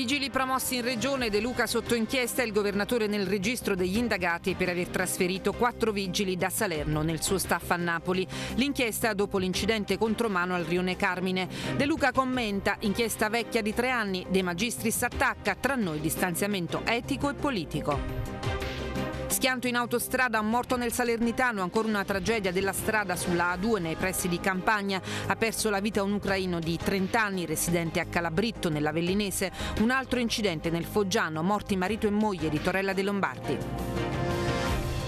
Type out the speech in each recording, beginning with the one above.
Vigili promossi in regione De Luca sotto inchiesta e il governatore nel registro degli indagati per aver trasferito quattro vigili da Salerno nel suo staff a Napoli. L'inchiesta dopo l'incidente contro mano al rione Carmine. De Luca commenta, inchiesta vecchia di tre anni, De Magistris attacca, tra noi distanziamento etico e politico. Schianto in autostrada, morto nel Salernitano, ancora una tragedia della strada sulla A2 nei pressi di Campagna. Ha perso la vita un ucraino di 30 anni residente a Calabritto nella Vellinese. Un altro incidente nel Foggiano, morti marito e moglie di Torella De Lombardi.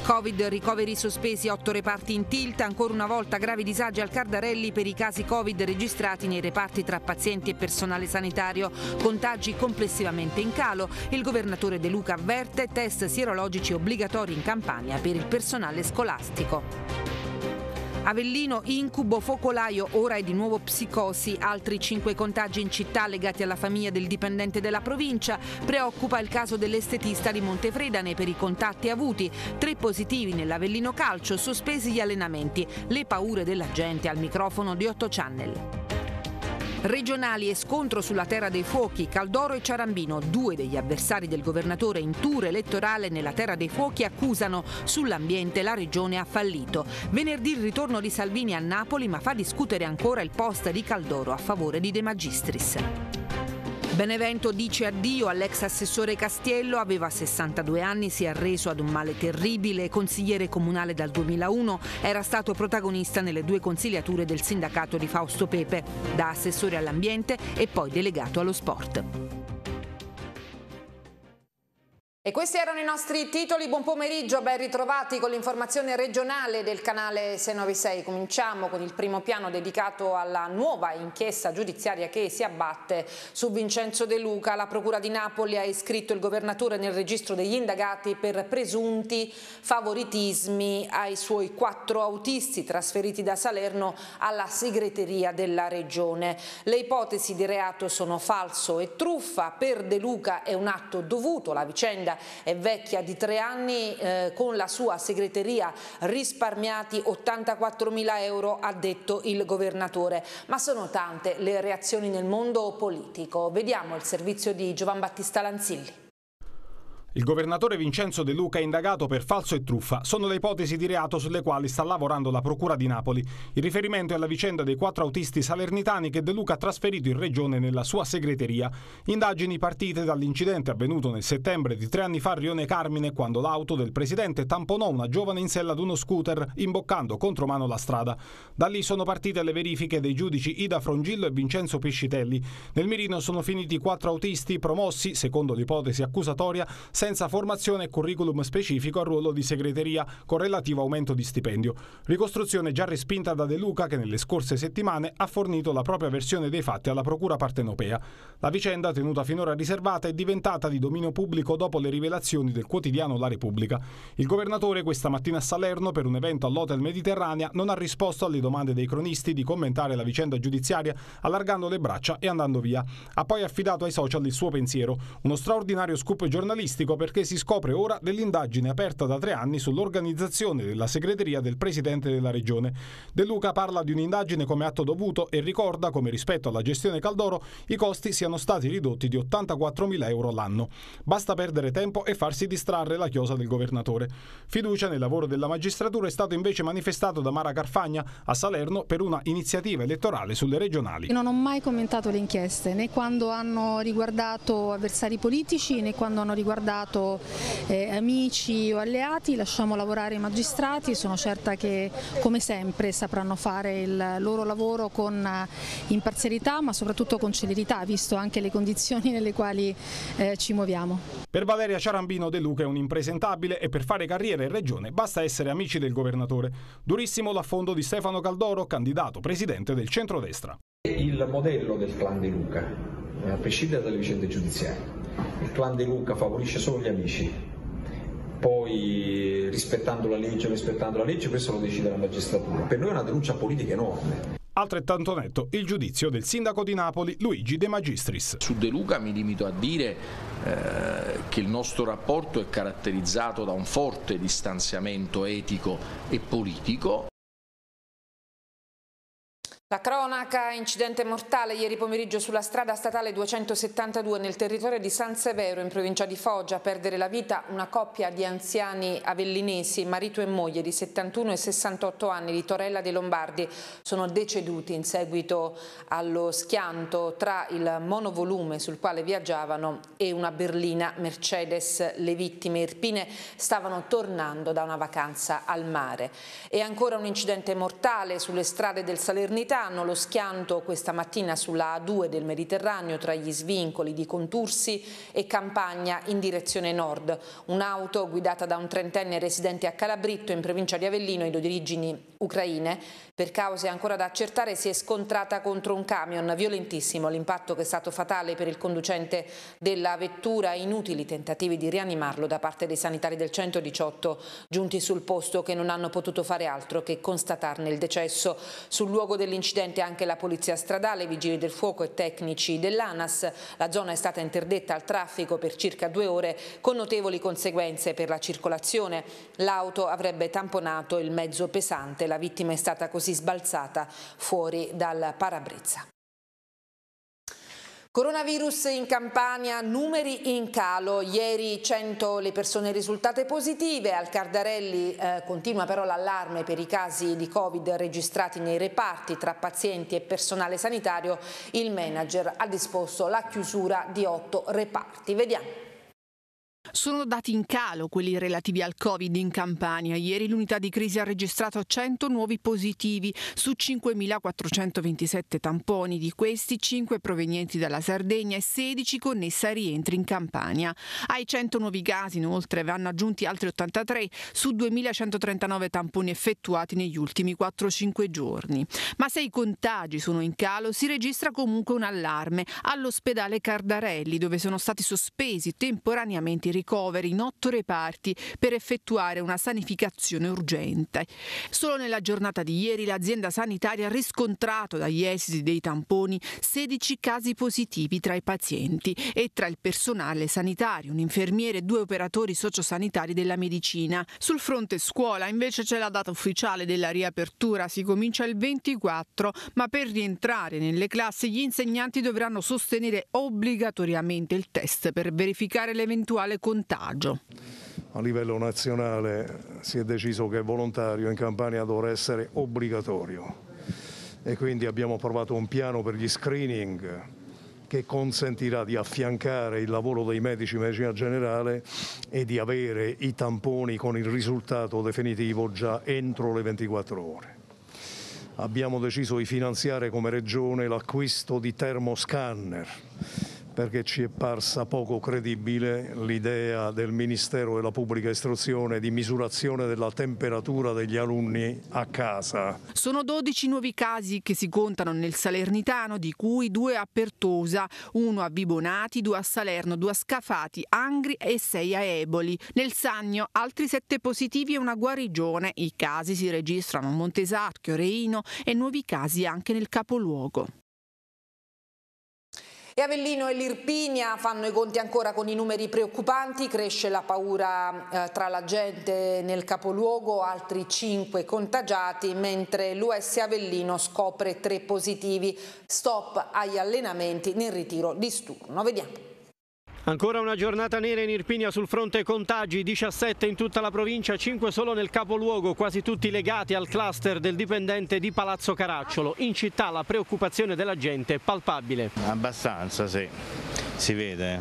Covid, ricoveri sospesi, otto reparti in tilt, ancora una volta gravi disagi al Cardarelli per i casi Covid registrati nei reparti tra pazienti e personale sanitario, contagi complessivamente in calo. Il governatore De Luca avverte test sierologici obbligatori in Campania per il personale scolastico. Avellino, incubo, focolaio, ora è di nuovo psicosi. Altri cinque contagi in città legati alla famiglia del dipendente della provincia. Preoccupa il caso dell'estetista di Montefredane per i contatti avuti. Tre positivi nell'Avellino Calcio, sospesi gli allenamenti. Le paure della gente al microfono di 8 Channel. Regionali e scontro sulla terra dei fuochi, Caldoro e Ciarambino, due degli avversari del governatore in tour elettorale nella terra dei fuochi, accusano sull'ambiente la regione ha fallito. Venerdì il ritorno di Salvini a Napoli ma fa discutere ancora il post di Caldoro a favore di De Magistris. Benevento dice addio all'ex assessore Castiello, aveva 62 anni, si è arreso ad un male terribile, consigliere comunale dal 2001, era stato protagonista nelle due consigliature del sindacato di Fausto Pepe, da assessore all'ambiente e poi delegato allo sport. E questi erano i nostri titoli, buon pomeriggio, ben ritrovati con l'informazione regionale del canale 696. Cominciamo con il primo piano dedicato alla nuova inchiesta giudiziaria che si abbatte su Vincenzo De Luca. La Procura di Napoli ha iscritto il governatore nel registro degli indagati per presunti favoritismi ai suoi quattro autisti trasferiti da Salerno alla segreteria della regione. Le ipotesi di reato sono falso e truffa, per De Luca è un atto dovuto, la vicenda è vecchia di tre anni eh, con la sua segreteria risparmiati 84 mila euro ha detto il governatore. Ma sono tante le reazioni nel mondo politico. Vediamo il servizio di Giovan Battista Lanzilli. Il governatore Vincenzo De Luca è indagato per falso e truffa. Sono le ipotesi di reato sulle quali sta lavorando la Procura di Napoli. Il riferimento è alla vicenda dei quattro autisti salernitani che De Luca ha trasferito in regione nella sua segreteria. Indagini partite dall'incidente avvenuto nel settembre di tre anni fa a Rione Carmine quando l'auto del presidente tamponò una giovane in sella ad uno scooter imboccando contro mano la strada. Da lì sono partite le verifiche dei giudici Ida Frongillo e Vincenzo Piscitelli. Nel mirino sono finiti quattro autisti promossi, secondo l'ipotesi accusatoria, senza formazione e curriculum specifico al ruolo di segreteria, con relativo aumento di stipendio. Ricostruzione già respinta da De Luca che nelle scorse settimane ha fornito la propria versione dei fatti alla Procura partenopea. La vicenda, tenuta finora riservata, è diventata di dominio pubblico dopo le rivelazioni del quotidiano La Repubblica. Il governatore questa mattina a Salerno, per un evento all'Hotel Mediterranea, non ha risposto alle domande dei cronisti di commentare la vicenda giudiziaria, allargando le braccia e andando via. Ha poi affidato ai social il suo pensiero, uno straordinario scoop giornalistico motivo perché si scopre ora dell'indagine aperta da tre anni sull'organizzazione della segreteria del presidente della regione. De Luca parla di un'indagine come atto dovuto e ricorda come rispetto alla gestione Caldoro i costi siano stati ridotti di 84.000 euro l'anno. Basta perdere tempo e farsi distrarre la chiosa del governatore. Fiducia nel lavoro della magistratura è stato invece manifestato da Mara Carfagna a Salerno per una iniziativa elettorale sulle regionali. non ho mai commentato le inchieste né quando hanno riguardato avversari politici né quando hanno riguardato Stato, eh, amici o alleati, lasciamo lavorare i magistrati, sono certa che come sempre sapranno fare il loro lavoro con eh, imparzialità ma soprattutto con celerità, visto anche le condizioni nelle quali eh, ci muoviamo. Per Valeria Ciarambino De Luca è un impresentabile e per fare carriera in regione basta essere amici del governatore. Durissimo l'affondo di Stefano Caldoro, candidato presidente del centrodestra. Il modello del clan De Luca eh, a prescindere dalle vicende giudiziarie. Il clan De Luca favorisce solo gli amici, poi rispettando la legge rispettando la legge, questo lo decide la magistratura. Per noi è una denuncia politica enorme. Altrettanto netto il giudizio del sindaco di Napoli Luigi De Magistris. Su De Luca mi limito a dire eh, che il nostro rapporto è caratterizzato da un forte distanziamento etico e politico la cronaca, incidente mortale ieri pomeriggio sulla strada statale 272 nel territorio di San Severo in provincia di Foggia, a perdere la vita una coppia di anziani avellinesi, marito e moglie di 71 e 68 anni di Torella dei Lombardi, sono deceduti in seguito allo schianto tra il monovolume sul quale viaggiavano e una berlina Mercedes. Le vittime irpine stavano tornando da una vacanza al mare. E ancora un incidente mortale sulle strade del Salernitano Saranno lo schianto questa mattina sulla A2 del Mediterraneo tra gli svincoli di Contursi e Campagna in direzione nord. Un'auto guidata da un trentenne residente a Calabritto in provincia di Avellino, di origini ucraine, per cause ancora da accertare si è scontrata contro un camion violentissimo. L'impatto che è stato fatale per il conducente della vettura, inutili tentativi di rianimarlo da parte dei sanitari del 118 giunti sul posto che non hanno potuto fare altro che constatarne il decesso. Sul luogo dell'incidente incidente anche la Polizia Stradale, i Vigili del Fuoco e tecnici dell'ANAS. La zona è stata interdetta al traffico per circa due ore con notevoli conseguenze per la circolazione. L'auto avrebbe tamponato il mezzo pesante. La vittima è stata così sbalzata fuori dal parabrezza. Coronavirus in Campania, numeri in calo, ieri 100 le persone risultate positive, al Cardarelli eh, continua però l'allarme per i casi di Covid registrati nei reparti tra pazienti e personale sanitario, il manager ha disposto la chiusura di 8 reparti. Vediamo. Sono dati in calo quelli relativi al Covid in Campania. Ieri l'unità di crisi ha registrato 100 nuovi positivi su 5.427 tamponi, di questi 5 provenienti dalla Sardegna e 16 connessi ai rientri in Campania. Ai 100 nuovi casi inoltre vanno aggiunti altri 83 su 2.139 tamponi effettuati negli ultimi 4-5 giorni. Ma se i contagi sono in calo si registra comunque un allarme all'ospedale Cardarelli dove sono stati sospesi temporaneamente i ricoveri in otto reparti per effettuare una sanificazione urgente. Solo nella giornata di ieri l'azienda sanitaria ha riscontrato dagli esiti dei tamponi 16 casi positivi tra i pazienti e tra il personale sanitario, un infermiere e due operatori sociosanitari della medicina. Sul fronte scuola invece c'è la data ufficiale della riapertura, si comincia il 24, ma per rientrare nelle classi gli insegnanti dovranno sostenere obbligatoriamente il test per verificare l'eventuale contagio. A livello nazionale si è deciso che il volontario in Campania dovrà essere obbligatorio e quindi abbiamo approvato un piano per gli screening che consentirà di affiancare il lavoro dei medici in medicina generale e di avere i tamponi con il risultato definitivo già entro le 24 ore. Abbiamo deciso di finanziare come regione l'acquisto di termoscanner perché ci è parsa poco credibile l'idea del Ministero della Pubblica Istruzione di misurazione della temperatura degli alunni a casa. Sono 12 nuovi casi che si contano nel Salernitano, di cui due a Pertosa, uno a Vibonati, due a Salerno, due a Scafati, Angri e sei a Eboli. Nel Sannio altri sette positivi e una guarigione. I casi si registrano a Montesarchio, Reino e nuovi casi anche nel capoluogo. E Avellino e l'Irpinia fanno i conti ancora con i numeri preoccupanti, cresce la paura eh, tra la gente nel capoluogo, altri 5 contagiati, mentre l'US Avellino scopre 3 positivi. Stop agli allenamenti nel ritiro di Sturno. Vediamo. Ancora una giornata nera in Irpinia sul fronte contagi, 17 in tutta la provincia, 5 solo nel capoluogo, quasi tutti legati al cluster del dipendente di Palazzo Caracciolo. In città la preoccupazione della gente è palpabile. Abbastanza, sì, si vede,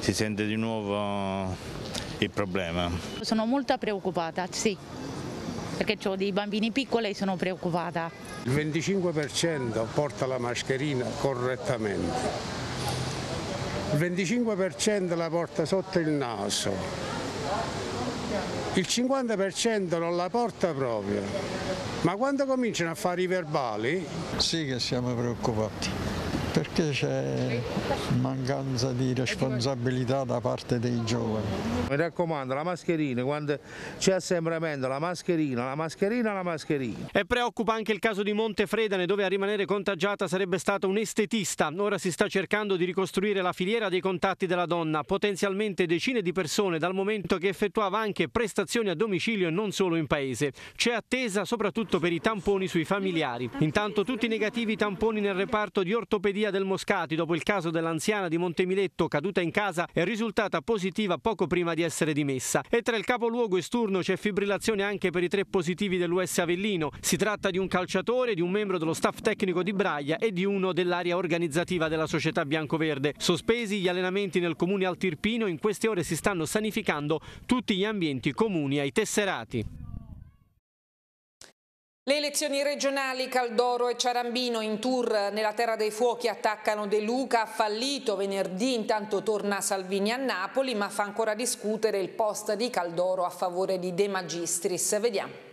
si sente di nuovo il problema. Sono molto preoccupata, sì, perché ho dei bambini piccoli e sono preoccupata. Il 25% porta la mascherina correttamente 25% la porta sotto il naso, il 50% non la porta proprio. Ma quando cominciano a fare i verbali? Sì che siamo preoccupati perché c'è mancanza di responsabilità da parte dei giovani. Mi raccomando, la mascherina, quando c'è assembramento, la mascherina, la mascherina, la mascherina. E preoccupa anche il caso di Montefredane, dove a rimanere contagiata sarebbe stata un estetista. Ora si sta cercando di ricostruire la filiera dei contatti della donna, potenzialmente decine di persone, dal momento che effettuava anche prestazioni a domicilio e non solo in paese. C'è attesa soprattutto per i tamponi sui familiari. Intanto tutti i negativi tamponi nel reparto di ortopedia via del Moscati dopo il caso dell'anziana di Montemiletto caduta in casa è risultata positiva poco prima di essere dimessa. E tra il capoluogo e Sturno c'è fibrillazione anche per i tre positivi dell'US Avellino. Si tratta di un calciatore, di un membro dello staff tecnico di Braia e di uno dell'area organizzativa della società biancoverde. Sospesi gli allenamenti nel comune Altirpino, in queste ore si stanno sanificando tutti gli ambienti comuni ai tesserati. Le elezioni regionali Caldoro e Ciarambino in tour nella Terra dei Fuochi attaccano De Luca, ha fallito venerdì, intanto torna Salvini a Napoli ma fa ancora discutere il post di Caldoro a favore di De Magistris. Vediamo.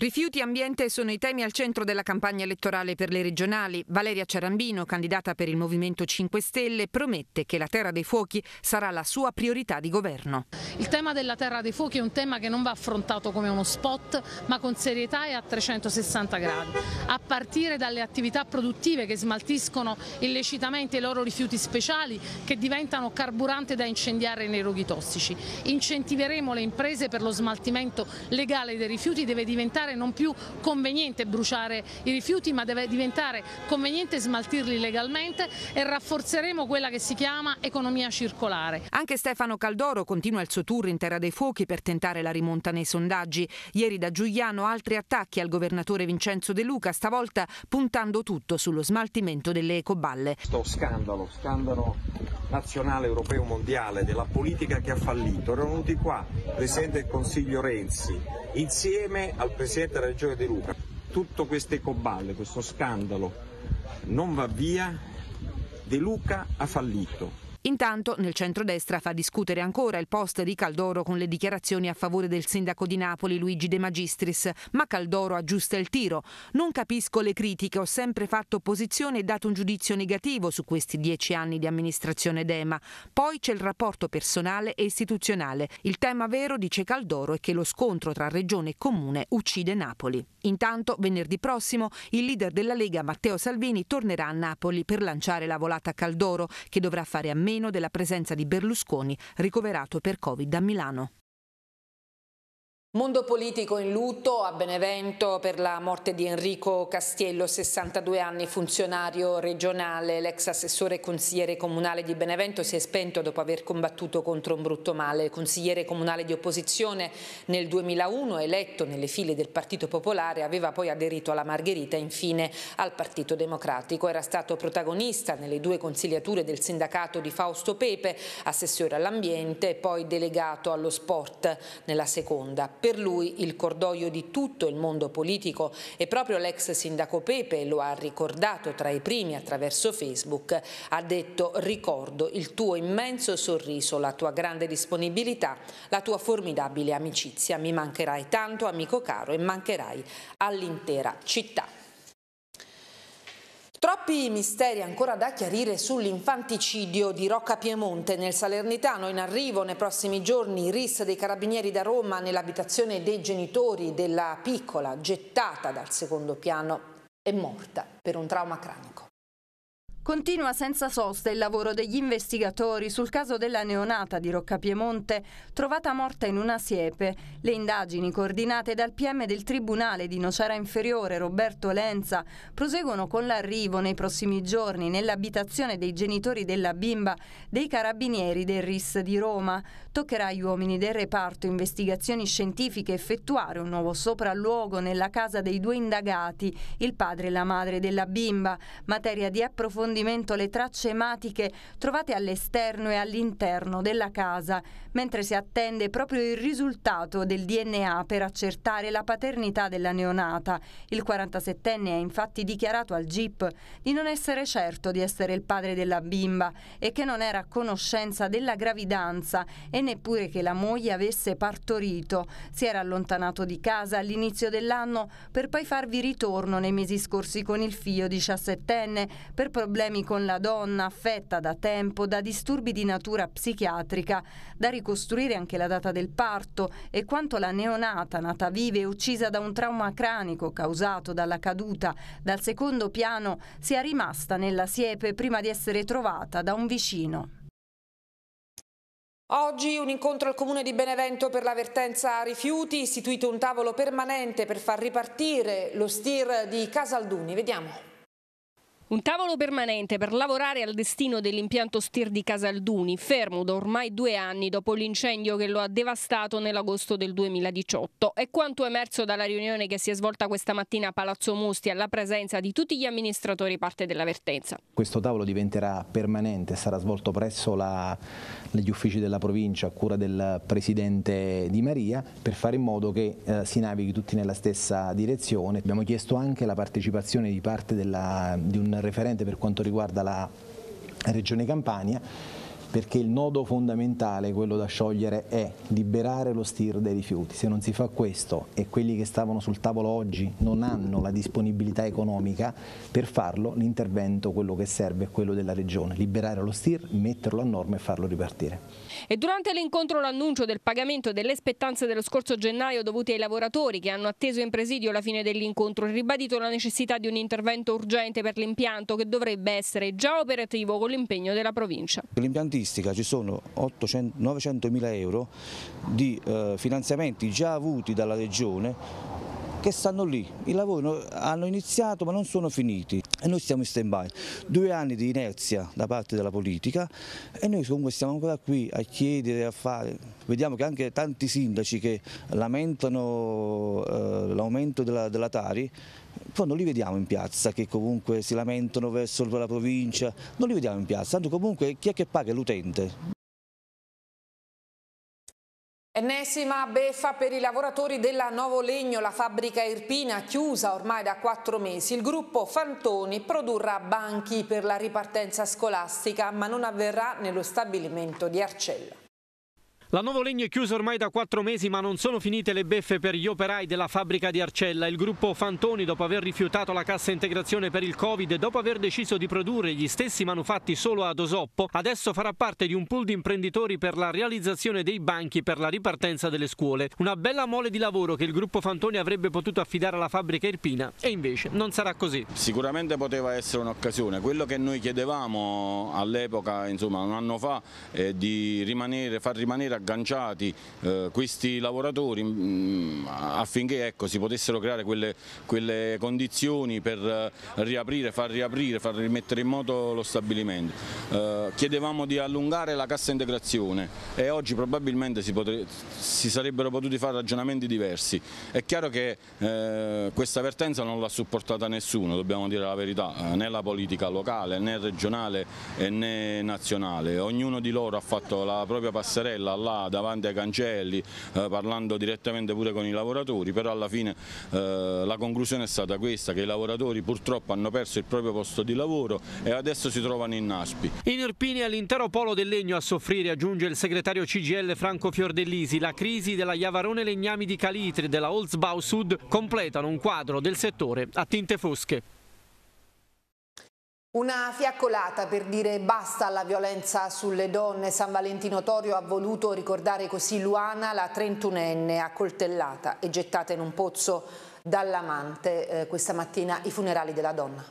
Rifiuti e ambiente sono i temi al centro della campagna elettorale per le regionali. Valeria Cerambino, candidata per il Movimento 5 Stelle, promette che la Terra dei Fuochi sarà la sua priorità di governo. Il tema della Terra dei Fuochi è un tema che non va affrontato come uno spot, ma con serietà e a 360 gradi, a partire dalle attività produttive che smaltiscono illecitamente i loro rifiuti speciali che diventano carburante da incendiare nei roghi tossici. Incentiveremo le imprese per lo smaltimento legale dei rifiuti deve diventare diventare non più conveniente bruciare i rifiuti ma deve diventare conveniente smaltirli legalmente e rafforzeremo quella che si chiama economia circolare. Anche Stefano Caldoro continua il suo tour in Terra dei Fuochi per tentare la rimonta nei sondaggi. Ieri da Giuliano altri attacchi al governatore Vincenzo De Luca, stavolta puntando tutto sullo smaltimento delle ecoballe. Sto scandalo, scandalo nazionale, europeo, mondiale, della politica che ha fallito, erano venuti qua il Presidente del Consiglio Renzi, insieme al Presidente della Regione De Luca. Tutto questo ecoballe, questo scandalo non va via, De Luca ha fallito, Intanto nel centrodestra fa discutere ancora il post di Caldoro con le dichiarazioni a favore del sindaco di Napoli Luigi De Magistris, ma Caldoro aggiusta il tiro. Non capisco le critiche, ho sempre fatto opposizione e dato un giudizio negativo su questi dieci anni di amministrazione d'EMA. Poi c'è il rapporto personale e istituzionale. Il tema vero, dice Caldoro, è che lo scontro tra regione e comune uccide Napoli. Intanto venerdì prossimo il leader della Lega Matteo Salvini tornerà a Napoli per lanciare la volata a Caldoro che dovrà fare a meno meno della presenza di Berlusconi ricoverato per Covid a Milano. Mondo politico in lutto a Benevento per la morte di Enrico Castiello, 62 anni, funzionario regionale, l'ex assessore e consigliere comunale di Benevento si è spento dopo aver combattuto contro un brutto male. Consigliere comunale di opposizione nel 2001, eletto nelle file del Partito Popolare, aveva poi aderito alla Margherita e infine al Partito Democratico. Era stato protagonista nelle due consigliature del sindacato di Fausto Pepe, assessore all'ambiente e poi delegato allo sport nella seconda. Per lui il cordoglio di tutto il mondo politico e proprio l'ex sindaco Pepe lo ha ricordato tra i primi attraverso Facebook. Ha detto ricordo il tuo immenso sorriso, la tua grande disponibilità, la tua formidabile amicizia. Mi mancherai tanto amico caro e mancherai all'intera città. Troppi misteri ancora da chiarire sull'infanticidio di Rocca Piemonte nel Salernitano. In arrivo nei prossimi giorni RIS dei Carabinieri da Roma nell'abitazione dei genitori della piccola gettata dal secondo piano è morta per un trauma cranico. Continua senza sosta il lavoro degli investigatori sul caso della neonata di Rocca Piemonte, trovata morta in una siepe. Le indagini, coordinate dal PM del Tribunale di Nocera Inferiore, Roberto Lenza, proseguono con l'arrivo nei prossimi giorni nell'abitazione dei genitori della bimba dei carabinieri del RIS di Roma. Toccherà agli uomini del reparto investigazioni scientifiche effettuare un nuovo sopralluogo nella casa dei due indagati, il padre e la madre della bimba, materia di approfondimento approfondimento le tracce ematiche trovate all'esterno e all'interno della casa, mentre si attende proprio il risultato del DNA per accertare la paternità della neonata. Il 47enne ha infatti dichiarato al GIP di non essere certo di essere il padre della bimba e che non era a conoscenza della gravidanza e neppure che la moglie avesse partorito. Si era allontanato di casa all'inizio dell'anno per poi farvi ritorno nei mesi scorsi con il figlio 17enne per problemi problemi con la donna affetta da tempo da disturbi di natura psichiatrica, da ricostruire anche la data del parto e quanto la neonata nata vive e uccisa da un trauma cranico causato dalla caduta dal secondo piano sia rimasta nella siepe prima di essere trovata da un vicino. Oggi un incontro al Comune di Benevento per l'avvertenza rifiuti, istituito un tavolo permanente per far ripartire lo STIR di Casalduni. Vediamo. Un tavolo permanente per lavorare al destino dell'impianto STIR di Casalduni, fermo da ormai due anni dopo l'incendio che lo ha devastato nell'agosto del 2018. È quanto emerso dalla riunione che si è svolta questa mattina a Palazzo Musti alla presenza di tutti gli amministratori parte dell'avvertenza. Questo tavolo diventerà permanente, sarà svolto presso la, gli uffici della provincia a cura del Presidente Di Maria per fare in modo che eh, si navighi tutti nella stessa direzione. Abbiamo chiesto anche la partecipazione di parte della, di un referente per quanto riguarda la Regione Campania perché il nodo fondamentale, quello da sciogliere, è liberare lo STIR dai rifiuti. Se non si fa questo e quelli che stavano sul tavolo oggi non hanno la disponibilità economica, per farlo l'intervento, quello che serve è quello della Regione, liberare lo STIR, metterlo a norma e farlo ripartire. E durante l'incontro l'annuncio del pagamento delle spettanze dello scorso gennaio dovute ai lavoratori che hanno atteso in presidio la fine dell'incontro, ribadito la necessità di un intervento urgente per l'impianto che dovrebbe essere già operativo con l'impegno della provincia. L'impianto statistica ci sono 900 mila euro di eh, finanziamenti già avuti dalla Regione che stanno lì, i lavori hanno iniziato ma non sono finiti e noi stiamo in stand by, due anni di inerzia da parte della politica e noi comunque stiamo ancora qui a chiedere, a fare, vediamo che anche tanti sindaci che lamentano eh, l'aumento della, della Tari poi non li vediamo in piazza che comunque si lamentano verso la provincia, non li vediamo in piazza, tanto comunque chi è che paga l'utente. Ennesima beffa per i lavoratori della Novolegno, la fabbrica Irpina chiusa ormai da quattro mesi. Il gruppo Fantoni produrrà banchi per la ripartenza scolastica ma non avverrà nello stabilimento di Arcella. La Nuovo Legno è chiusa ormai da quattro mesi ma non sono finite le beffe per gli operai della fabbrica di Arcella. Il gruppo Fantoni dopo aver rifiutato la cassa integrazione per il Covid e dopo aver deciso di produrre gli stessi manufatti solo ad Osoppo, adesso farà parte di un pool di imprenditori per la realizzazione dei banchi per la ripartenza delle scuole. Una bella mole di lavoro che il gruppo Fantoni avrebbe potuto affidare alla fabbrica Irpina e invece non sarà così. Sicuramente poteva essere un'occasione. Quello che noi chiedevamo all'epoca, insomma un anno fa, è di rimanere, far rimanere agganciati eh, questi lavoratori mh, mm, affinché ecco, si potessero creare quelle, quelle condizioni per eh, riaprire, far riaprire, far rimettere in moto lo stabilimento. Eh, chiedevamo di allungare la cassa integrazione e oggi probabilmente si, potre, si sarebbero potuti fare ragionamenti diversi. È chiaro che eh, questa avvertenza non l'ha supportata nessuno, dobbiamo dire la verità, eh, né la politica locale, né regionale né nazionale. Ognuno di loro ha fatto la propria passerella là davanti ai cancelli, eh, parlando direttamente pure con i lavoratori, però alla fine eh, la conclusione è stata questa, che i lavoratori purtroppo hanno perso il proprio posto di lavoro e adesso si trovano in naspi. In Irpini è l'intero polo del legno a soffrire, aggiunge il segretario CGL Franco Fiordellisi, la crisi della Iavarone Legnami di Calitri e della Holzbau Sud completano un quadro del settore a tinte fosche. Una fiaccolata per dire basta alla violenza sulle donne. San Valentino Torio ha voluto ricordare così Luana, la trentunenne accoltellata e gettata in un pozzo dall'amante. Eh, questa mattina i funerali della donna.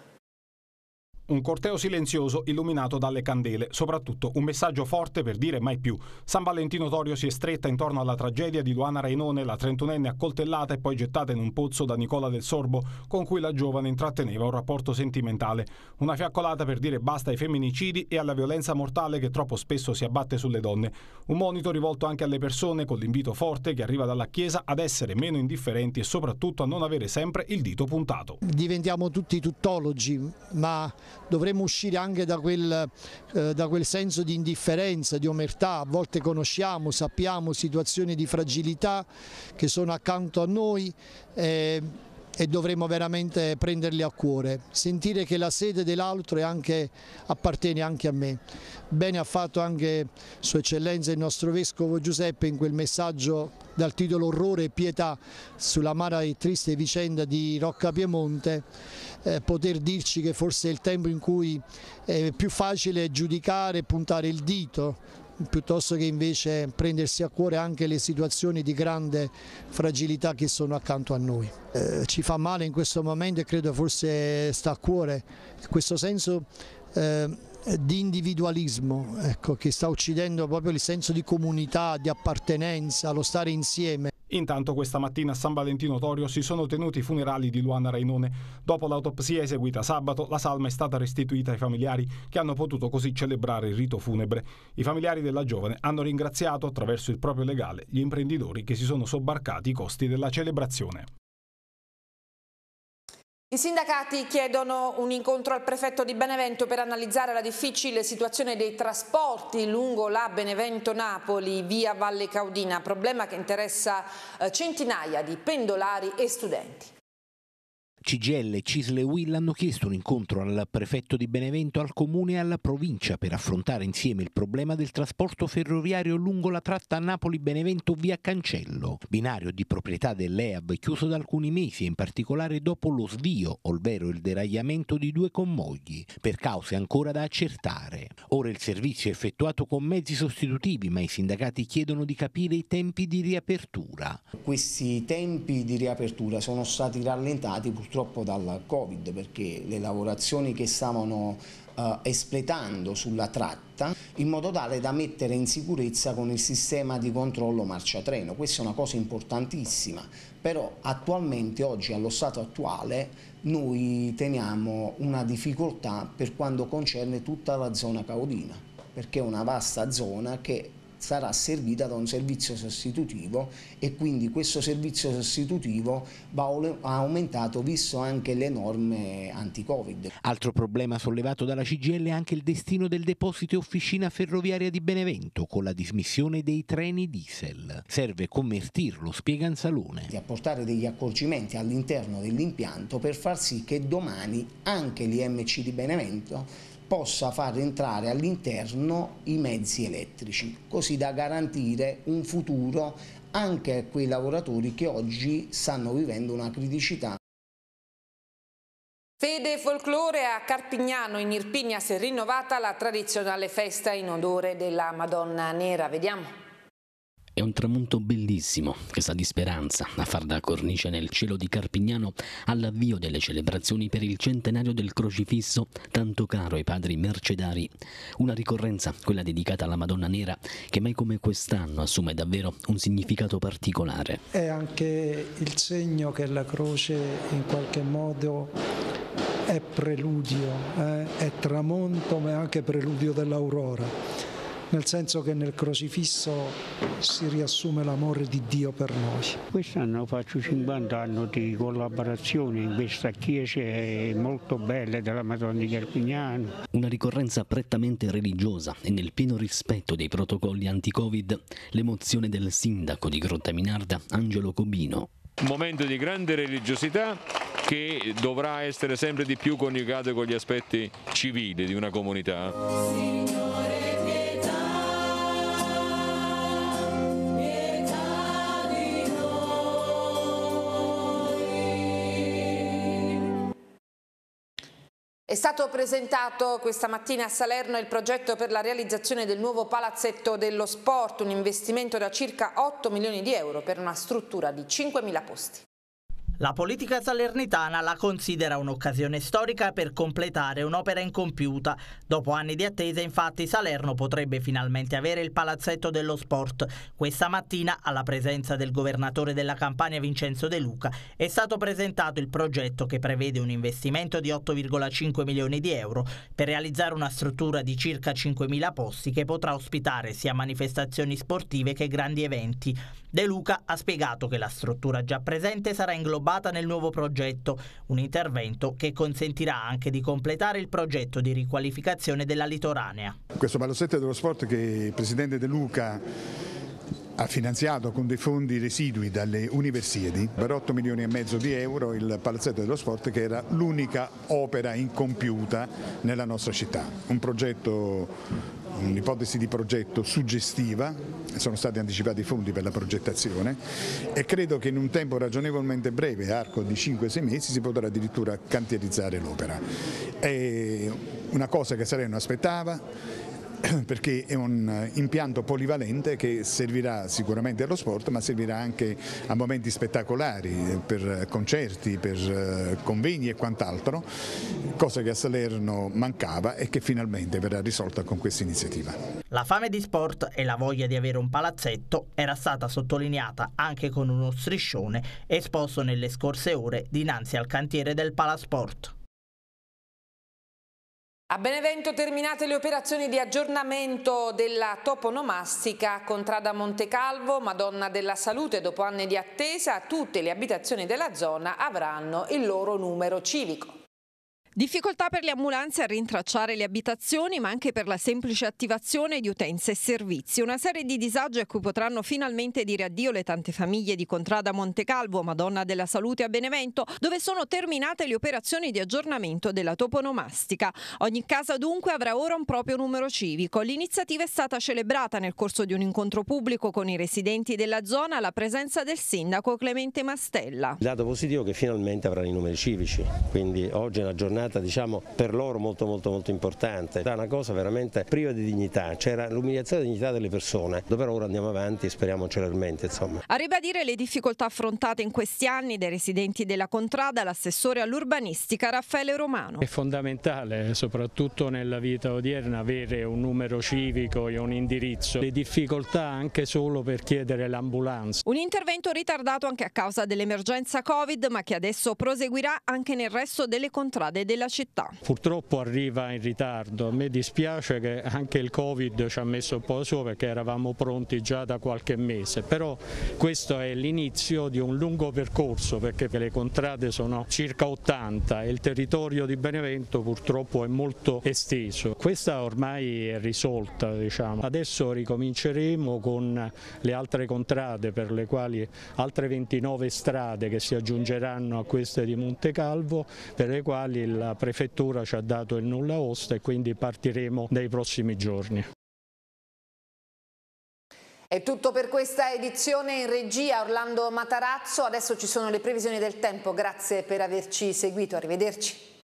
Un corteo silenzioso illuminato dalle candele, soprattutto un messaggio forte per dire mai più. San Valentino Torio si è stretta intorno alla tragedia di Luana Rainone, la trentunenne accoltellata e poi gettata in un pozzo da Nicola del Sorbo, con cui la giovane intratteneva un rapporto sentimentale. Una fiaccolata per dire basta ai femminicidi e alla violenza mortale che troppo spesso si abbatte sulle donne. Un monito rivolto anche alle persone con l'invito forte che arriva dalla Chiesa ad essere meno indifferenti e soprattutto a non avere sempre il dito puntato. Diventiamo tutti tuttologi, ma dovremmo uscire anche da quel, eh, da quel senso di indifferenza, di omertà, a volte conosciamo, sappiamo situazioni di fragilità che sono accanto a noi. Eh, e dovremmo veramente prenderli a cuore, sentire che la sede dell'altro anche, appartiene anche a me. Bene ha fatto anche Sua Eccellenza il nostro Vescovo Giuseppe in quel messaggio dal titolo Orrore e pietà sulla mara e triste vicenda di Rocca Piemonte eh, poter dirci che forse è il tempo in cui è più facile giudicare e puntare il dito piuttosto che invece prendersi a cuore anche le situazioni di grande fragilità che sono accanto a noi. Eh, ci fa male in questo momento e credo forse sta a cuore in questo senso eh, eh, di individualismo ecco, che sta uccidendo proprio il senso di comunità, di appartenenza, lo stare insieme. Intanto questa mattina a San Valentino Torio si sono tenuti i funerali di Luana Rainone. Dopo l'autopsia eseguita sabato, la salma è stata restituita ai familiari che hanno potuto così celebrare il rito funebre. I familiari della giovane hanno ringraziato attraverso il proprio legale gli imprenditori che si sono sobbarcati i costi della celebrazione. I sindacati chiedono un incontro al prefetto di Benevento per analizzare la difficile situazione dei trasporti lungo la Benevento-Napoli via Valle Caudina, problema che interessa eh, centinaia di pendolari e studenti. CGL, Cisle e Will hanno chiesto un incontro al prefetto di Benevento, al comune e alla provincia per affrontare insieme il problema del trasporto ferroviario lungo la tratta Napoli-Benevento via Cancello, binario di proprietà dell'EAB chiuso da alcuni mesi e in particolare dopo lo svio, ovvero il deragliamento di due convogli, per cause ancora da accertare. Ora il servizio è effettuato con mezzi sostitutivi, ma i sindacati chiedono di capire i tempi di riapertura. Questi tempi di riapertura sono stati rallentati purtroppo purtroppo dal Covid perché le lavorazioni che stavano eh, espletando sulla tratta in modo tale da mettere in sicurezza con il sistema di controllo marciatreno. Questa è una cosa importantissima, però attualmente oggi allo stato attuale noi teniamo una difficoltà per quanto concerne tutta la zona caudina perché è una vasta zona che sarà servita da un servizio sostitutivo e quindi questo servizio sostitutivo va aumentato visto anche le norme anti-Covid. Altro problema sollevato dalla CGL è anche il destino del deposito e officina ferroviaria di Benevento con la dismissione dei treni diesel. Serve convertirlo, spiega Anzalone. A portare degli accorgimenti all'interno dell'impianto per far sì che domani anche l'IMC di Benevento possa far entrare all'interno i mezzi elettrici, così da garantire un futuro anche a quei lavoratori che oggi stanno vivendo una criticità. Fede e folklore a Carpignano, in Irpigna, si è rinnovata la tradizionale festa in odore della Madonna Nera. Vediamo. È un tramonto bellissimo che sa di speranza a far da cornice nel cielo di Carpignano all'avvio delle celebrazioni per il centenario del crocifisso tanto caro ai padri mercedari. Una ricorrenza, quella dedicata alla Madonna Nera, che mai come quest'anno assume davvero un significato particolare. È anche il segno che la croce in qualche modo è preludio, eh? è tramonto ma è anche preludio dell'aurora nel senso che nel crocifisso si riassume l'amore di Dio per noi. Quest'anno faccio 50 anni di collaborazione in questa chiesa molto bella della Madonna di Carpignano. Una ricorrenza prettamente religiosa e nel pieno rispetto dei protocolli anti-Covid, l'emozione del sindaco di Grotta Minarda, Angelo Cobino. Un momento di grande religiosità che dovrà essere sempre di più coniugato con gli aspetti civili di una comunità. È stato presentato questa mattina a Salerno il progetto per la realizzazione del nuovo palazzetto dello sport, un investimento da circa 8 milioni di euro per una struttura di 5.000 posti. La politica salernitana la considera un'occasione storica per completare un'opera incompiuta. Dopo anni di attesa, infatti, Salerno potrebbe finalmente avere il palazzetto dello sport. Questa mattina, alla presenza del governatore della Campania Vincenzo De Luca, è stato presentato il progetto che prevede un investimento di 8,5 milioni di euro per realizzare una struttura di circa 5.000 posti che potrà ospitare sia manifestazioni sportive che grandi eventi. De Luca ha spiegato che la struttura già presente sarà inglobata riglobata nel nuovo progetto, un intervento che consentirà anche di completare il progetto di riqualificazione della litoranea. Questo palazzetto dello sport che il Presidente De Luca ha finanziato con dei fondi residui dalle Universiadi per 8 milioni e mezzo di euro il Palazzetto dello Sport che era l'unica opera incompiuta nella nostra città. Un progetto un'ipotesi di progetto suggestiva, sono stati anticipati i fondi per la progettazione e credo che in un tempo ragionevolmente breve, arco di 5-6 mesi, si potrà addirittura cantierizzare l'opera. È una cosa che Sereno aspettava perché è un eh, impianto polivalente che servirà sicuramente allo sport ma servirà anche a momenti spettacolari, eh, per eh, concerti, per convegni e quant'altro, cosa che a Salerno mancava e che finalmente verrà risolta con questa iniziativa. La fame di sport e la voglia di avere un palazzetto era stata sottolineata anche con uno striscione esposto nelle scorse ore dinanzi al cantiere del Palasport. A Benevento terminate le operazioni di aggiornamento della toponomastica Contrada Trada Montecalvo, Madonna della Salute. Dopo anni di attesa, tutte le abitazioni della zona avranno il loro numero civico. Difficoltà per le ambulanze a rintracciare le abitazioni, ma anche per la semplice attivazione di utenze e servizi. Una serie di disagi a cui potranno finalmente dire addio le tante famiglie di Contrada Montecalvo, Madonna della Salute a Benevento, dove sono terminate le operazioni di aggiornamento della toponomastica. Ogni casa dunque avrà ora un proprio numero civico. L'iniziativa è stata celebrata nel corso di un incontro pubblico con i residenti della zona alla presenza del sindaco Clemente Mastella. Il dato positivo è che finalmente avranno i numeri civici, quindi oggi è una giornata giornata diciamo, per loro molto molto molto importante, È una cosa veramente priva di dignità, c'era l'umiliazione della dignità delle persone, dove ora andiamo avanti e speriamo celermente. Insomma. A ribadire le difficoltà affrontate in questi anni dai residenti della Contrada, l'assessore all'urbanistica Raffaele Romano. È fondamentale soprattutto nella vita odierna avere un numero civico e un indirizzo, le difficoltà anche solo per chiedere l'ambulanza. Un intervento ritardato anche a causa dell'emergenza Covid ma che adesso proseguirà anche nel resto delle contrade del della città. Purtroppo arriva in ritardo, a me dispiace che anche il Covid ci ha messo un po' su perché eravamo pronti già da qualche mese, però questo è l'inizio di un lungo percorso perché le contrade sono circa 80 e il territorio di Benevento purtroppo è molto esteso. Questa ormai è risolta, diciamo. adesso ricominceremo con le altre contrade per le quali altre 29 strade che si aggiungeranno a queste di Monte Calvo per le quali il la prefettura ci ha dato il nulla osta e quindi partiremo nei prossimi giorni. È tutto per questa edizione in regia Orlando Matarazzo, adesso ci sono le previsioni del tempo, grazie per averci seguito, arrivederci.